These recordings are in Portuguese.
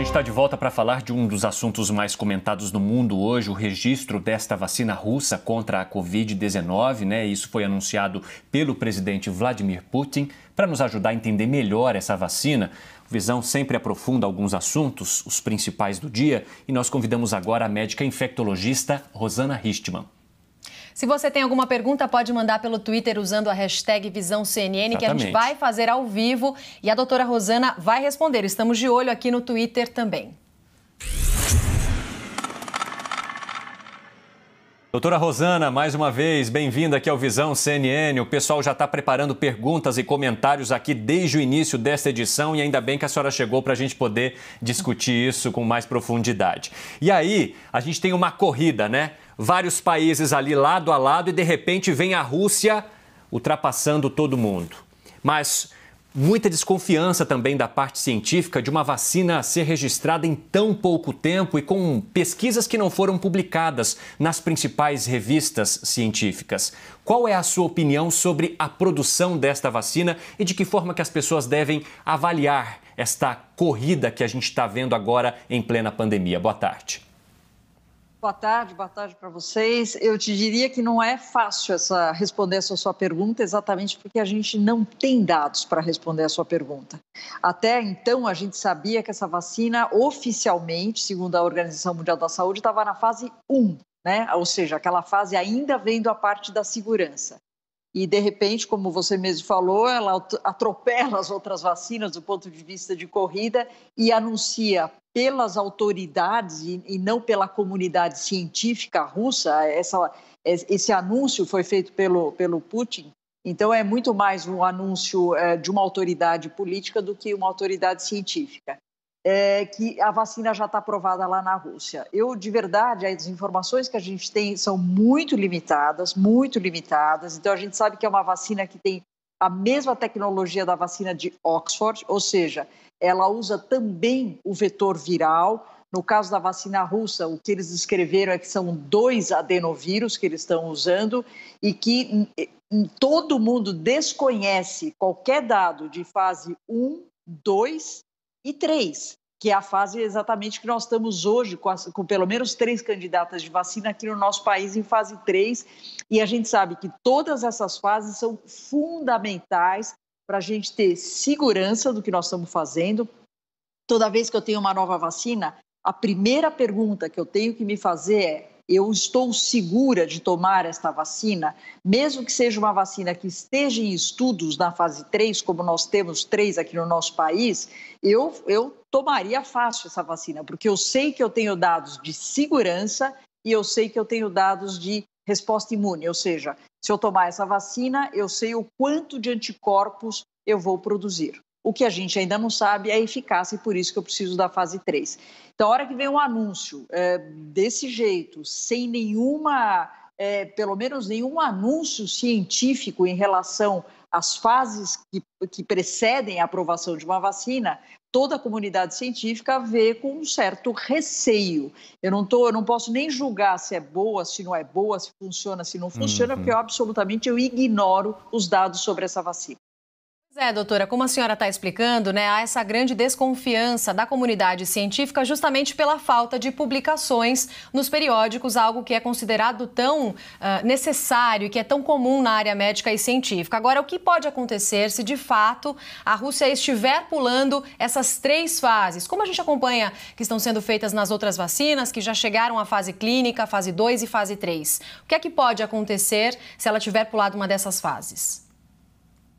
A gente está de volta para falar de um dos assuntos mais comentados no mundo hoje, o registro desta vacina russa contra a Covid-19, né? Isso foi anunciado pelo presidente Vladimir Putin. Para nos ajudar a entender melhor essa vacina, o Visão sempre aprofunda alguns assuntos, os principais do dia, e nós convidamos agora a médica infectologista Rosana Richtmann. Se você tem alguma pergunta, pode mandar pelo Twitter usando a hashtag VisãoCNN, que a gente vai fazer ao vivo e a doutora Rosana vai responder. Estamos de olho aqui no Twitter também. Doutora Rosana, mais uma vez, bem-vinda aqui ao Visão CNN. O pessoal já está preparando perguntas e comentários aqui desde o início desta edição e ainda bem que a senhora chegou para a gente poder discutir isso com mais profundidade. E aí, a gente tem uma corrida, né? vários países ali lado a lado e de repente vem a Rússia ultrapassando todo mundo. Mas muita desconfiança também da parte científica de uma vacina ser registrada em tão pouco tempo e com pesquisas que não foram publicadas nas principais revistas científicas. Qual é a sua opinião sobre a produção desta vacina e de que forma que as pessoas devem avaliar esta corrida que a gente está vendo agora em plena pandemia? Boa tarde. Boa tarde, boa tarde para vocês. Eu te diria que não é fácil essa, responder essa sua pergunta, exatamente porque a gente não tem dados para responder a sua pergunta. Até então, a gente sabia que essa vacina, oficialmente, segundo a Organização Mundial da Saúde, estava na fase 1, né? ou seja, aquela fase ainda vendo a parte da segurança e de repente, como você mesmo falou, ela atropela as outras vacinas do ponto de vista de corrida e anuncia pelas autoridades e não pela comunidade científica russa. Essa, esse anúncio foi feito pelo, pelo Putin. Então, é muito mais um anúncio eh, de uma autoridade política do que uma autoridade científica é, que a vacina já está aprovada lá na Rússia. Eu, de verdade, as informações que a gente tem são muito limitadas, muito limitadas. Então, a gente sabe que é uma vacina que tem a mesma tecnologia da vacina de Oxford, ou seja, ela usa também o vetor viral. No caso da vacina russa, o que eles escreveram é que são dois adenovírus que eles estão usando e que hum, todo mundo desconhece qualquer dado de fase 1, 2 e três, que é a fase exatamente que nós estamos hoje, com, as, com, pelo menos três candidatas de vacina aqui no nosso país em fase 3, e a gente sabe que todas essas fases são fundamentais para a gente ter segurança do que nós estamos fazendo. Toda vez que eu tenho uma nova vacina, a primeira pergunta que eu tenho que me fazer é: eu estou segura de tomar esta vacina, mesmo que seja uma vacina que esteja em estudos na fase 3, como nós temos três aqui no nosso país, eu, eu tomaria fácil essa vacina, porque eu sei que eu tenho dados de segurança e eu sei que eu tenho dados de resposta imune, ou seja, se eu tomar essa vacina, eu sei o quanto de anticorpos eu vou produzir. O que a gente ainda não sabe é a eficácia e por isso que eu preciso da fase 3. Então, a hora que vem um anúncio é, desse jeito, sem nenhuma, é, pelo menos nenhum anúncio científico em relação às fases que, que precedem a aprovação de uma vacina, toda a comunidade científica vê com um certo receio. Eu não, tô, eu não posso nem julgar se é boa, se não é boa, se funciona, se não funciona, uhum. porque eu absolutamente eu ignoro os dados sobre essa vacina. É, doutora, como a senhora está explicando, né, há essa grande desconfiança da comunidade científica justamente pela falta de publicações nos periódicos, algo que é considerado tão uh, necessário e que é tão comum na área médica e científica. Agora, o que pode acontecer se de fato a Rússia estiver pulando essas três fases? Como a gente acompanha que estão sendo feitas nas outras vacinas, que já chegaram à fase clínica, fase 2 e fase 3. O que é que pode acontecer se ela tiver pulado uma dessas fases?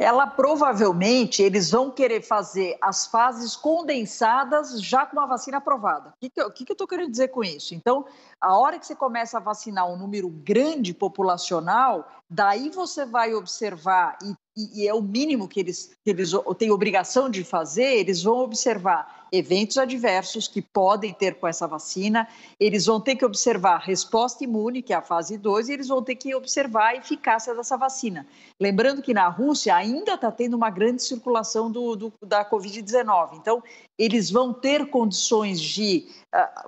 ela provavelmente eles vão querer fazer as fases condensadas já com a vacina aprovada. O que, que, eu estou querendo dizer com isso? Então, a hora que você começa a vacinar um número grande populacional, daí você vai observar, e, e é o mínimo que eles, que eles têm obrigação de fazer, eles vão observar eventos adversos que podem ter com essa vacina, eles vão ter que observar resposta imune, que é a fase 2, e eles vão ter que observar a eficácia dessa vacina. Lembrando que na Rússia ainda está tendo uma grande circulação do, do da Covid-19, então eles vão ter condições de,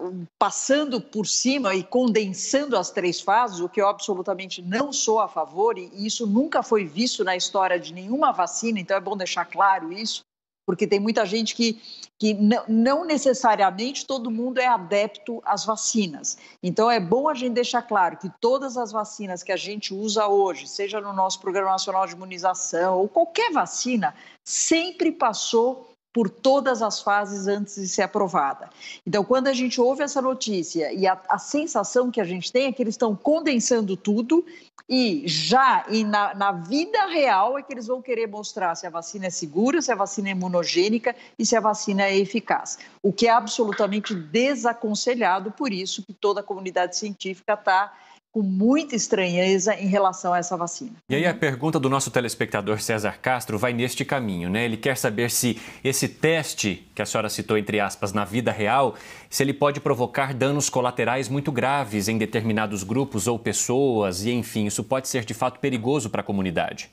uh, passando por cima e condensando as três fases, o que eu absolutamente não sou a favor, e isso nunca foi visto na história de nenhuma vacina, então é bom deixar claro isso porque tem muita gente que, que não, necessariamente todo mundo é adepto às vacinas. Então, é bom a gente deixar claro que todas as vacinas que a gente usa hoje, seja no nosso Programa Nacional de Imunização ou qualquer vacina, sempre passou por todas as fases antes de ser aprovada. Então, quando a gente ouve essa notícia e a, a sensação que a gente tem é que eles estão condensando tudo e já e na, na, vida real é que eles vão querer mostrar se a vacina é segura, se a vacina é imunogênica e se a vacina é eficaz, o que é absolutamente desaconselhado, por isso que toda a comunidade científica está com muita estranheza em relação a essa vacina. E aí a pergunta do nosso telespectador César Castro vai neste caminho, né? Ele quer saber se esse teste que a senhora citou entre aspas na vida real, se ele pode provocar danos colaterais muito graves em determinados grupos ou pessoas e enfim, isso pode ser de fato perigoso para a comunidade.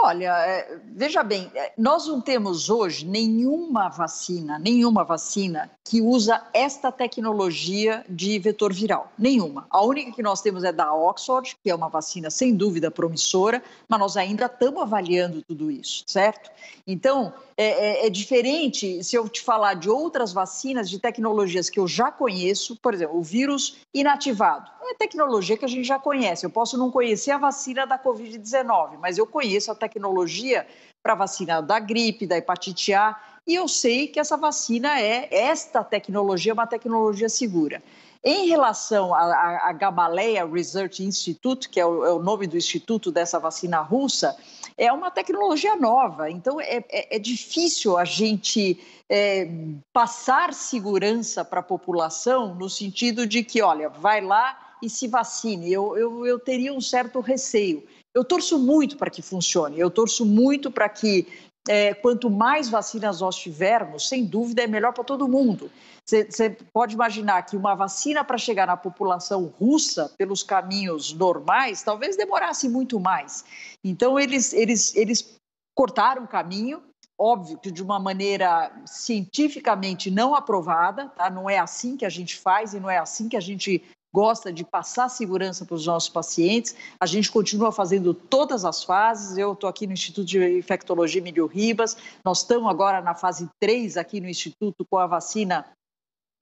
Olha, é, veja bem, é, nós não temos hoje nenhuma vacina, nenhuma vacina que usa esta tecnologia de vetor viral, nenhuma. A única que nós temos é da Oxford, que é uma vacina sem dúvida promissora, mas nós ainda estamos avaliando tudo isso, certo? Então, é, é, é, diferente se eu te falar de outras vacinas, de tecnologias que eu já conheço, por exemplo, o vírus inativado. É tecnologia que a gente já conhece. Eu posso não conhecer a vacina da Covid-19, mas eu conheço a tecnologia para vacina da gripe, da hepatite A e eu sei que essa vacina é, esta tecnologia é uma tecnologia segura. Em relação à Gamaleya Research Institute, que é o, é o, nome do instituto dessa vacina russa, é uma tecnologia nova, então é, é, é difícil a gente é, passar segurança para a população no sentido de que, olha, vai lá e se vacine. eu, eu, eu teria um certo receio. Eu torço muito para que funcione, eu torço muito para que é, quanto mais vacinas nós tivermos, sem dúvida, é melhor para todo mundo. Você pode imaginar que uma vacina para chegar na população russa pelos caminhos normais talvez demorasse muito mais. Então, eles, eles, eles cortaram o caminho, óbvio que de uma maneira cientificamente não aprovada, tá? não é assim que a gente faz e não é assim que a gente gosta de passar segurança para os nossos pacientes. A gente continua fazendo todas as fases. Eu estou aqui no Instituto de Infectologia Emílio Ribas. Nós estamos agora na fase 3 aqui no Instituto com a vacina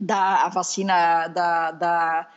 da a vacina da, da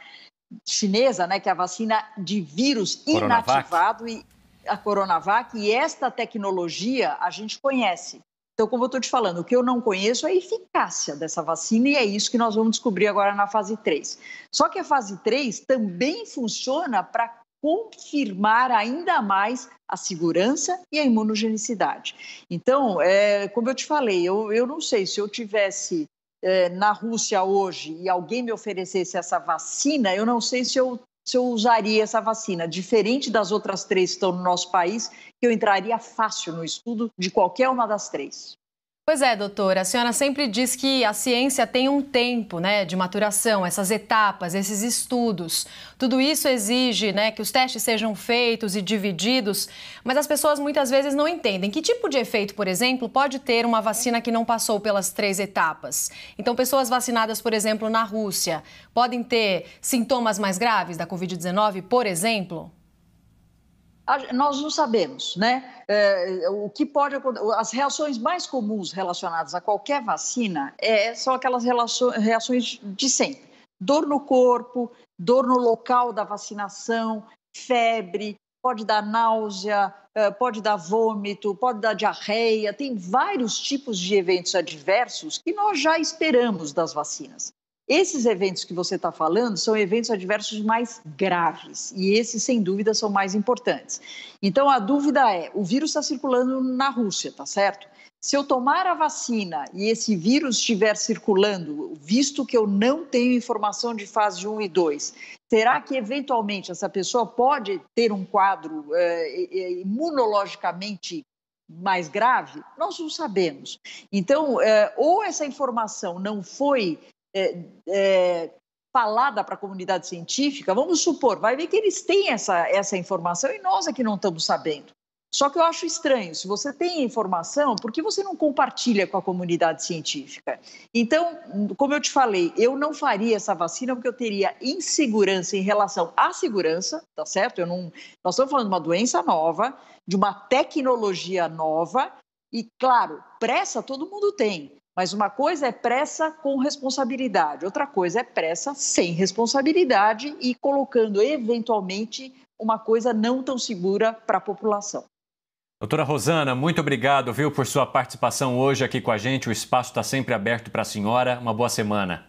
chinesa, né, que é a vacina de vírus Coronavac. inativado e a Coronavac, e esta tecnologia a gente conhece. Então, como eu estou te falando, o que eu não conheço é a eficácia dessa vacina e é isso que nós vamos descobrir agora na fase 3. Só que a fase 3 também funciona para confirmar ainda mais a segurança e a imunogenicidade. Então, é, como eu te falei, eu, eu não sei se eu tivesse é, na Rússia hoje e alguém me oferecesse essa vacina, eu não sei se eu se eu usaria essa vacina, diferente das outras três que estão no nosso país, que eu entraria fácil no estudo de qualquer uma das três. Pois é, doutora, a senhora sempre diz que a ciência tem um tempo né, de maturação, essas etapas, esses estudos. Tudo isso exige né, que os testes sejam feitos e divididos, mas as pessoas muitas vezes não entendem. Que tipo de efeito, por exemplo, pode ter uma vacina que não passou pelas três etapas? Então, pessoas vacinadas, por exemplo, na Rússia, podem ter sintomas mais graves da Covid-19, por exemplo? nós não sabemos, né? É, o que pode as reações mais comuns relacionadas a qualquer vacina é, são aquelas reações de sempre: dor no corpo, dor no local da vacinação, febre, pode dar náusea, é, pode dar vômito, pode dar diarreia. Tem vários tipos de eventos adversos que nós já esperamos das vacinas. Esses eventos que você está falando são eventos adversos mais graves e esses, sem dúvida, são mais importantes. Então, a dúvida é: o vírus está circulando na Rússia, tá certo? Se eu tomar a vacina e esse vírus estiver circulando, visto que eu não tenho informação de fase 1 e 2, será que eventualmente essa pessoa pode ter um quadro eh, eh, eh, imunologicamente mais grave? Nós não sabemos. Então, ou essa informação não foi é, é, falada para a comunidade científica, vamos supor, vai ver que eles têm essa, essa informação e nós é que não estamos sabendo. Só que eu acho estranho, se você tem informação, por que você não compartilha com a comunidade científica? Então, como eu te falei, eu não faria essa vacina porque eu teria insegurança em relação à segurança, tá certo? Eu não, nós estamos falando de uma doença nova, de uma tecnologia nova, e claro, pressa todo mundo tem. Mas uma coisa é pressa com responsabilidade, outra coisa é pressa sem responsabilidade e colocando eventualmente uma coisa não tão segura para a população. Doutora Rosana, muito obrigado, viu, por sua participação hoje aqui com a gente. O espaço está sempre aberto para a senhora. Uma boa semana.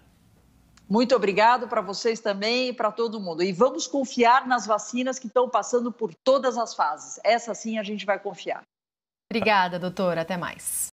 Muito obrigado para vocês também e para todo mundo. E vamos confiar nas vacinas que estão passando por todas as fases. Essa sim a gente vai confiar. Obrigada, doutora. Até mais.